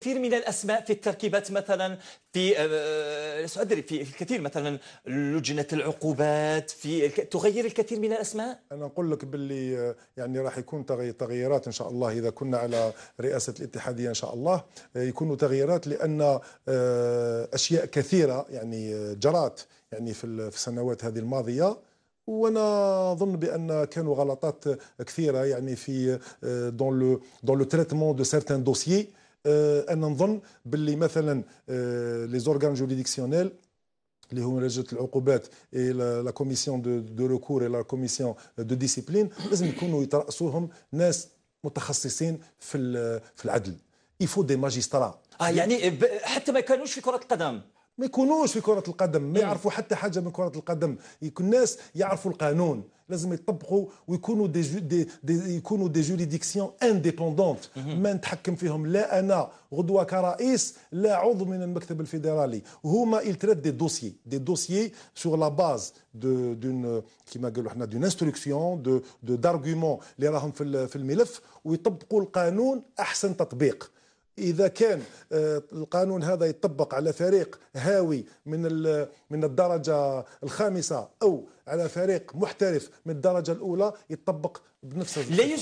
كثير من الاسماء في التركيبات مثلا في أه, آه، ادري في الكثير مثلا لجنه العقوبات في تغير الكثير من الاسماء انا اقول لك باللي آه، يعني راح يكون تغييرات ان شاء الله اذا كنا على رئاسه الاتحاديه ان شاء الله آه، يكونوا تغييرات لان اشياء كثيره يعني جرات يعني في السنوات هذه الماضيه وانا اظن بان كانوا غلطات كثيره يعني في دون لو دون لو تريتمون دو سيرتان دوسيي آه، انا نظن باللي مثلا لي زورغان جوريديكسيونيل اللي هما لجنه العقوبات اي لا كوميسيون دو, دو ريكور اي لا كوميسيون دو ديسيبلين لازم يكونوا يتراسوهم ناس متخصصين في في العدل يفو دي ماجسترا اه يعني حتى ما كانوش في كره القدم ما يكونوش في كرة القدم ما إيه. يعرفوا حتى حاجة من كرة القدم يكون الناس يعرفوا القانون لازم يطبقوا ويكونوا دي, جو دي, دي يكونوا دي جوريديكسيون انديبوندونت ما نتحكم فيهم لا انا غدوه كرئيس لا عضو من المكتب الفيدرالي هما يلتريت دي دوسي دي دوسي سور لا باز دون كيما قالوا حنا دون انستركسيون دو دارغومون اللي راهم في الملف ويطبقوا القانون احسن تطبيق اذا كان آه، القانون هذا يطبق على فريق هاوي من من الدرجه الخامسه او على فريق محترف من الدرجه الاولى يطبق بنفس لا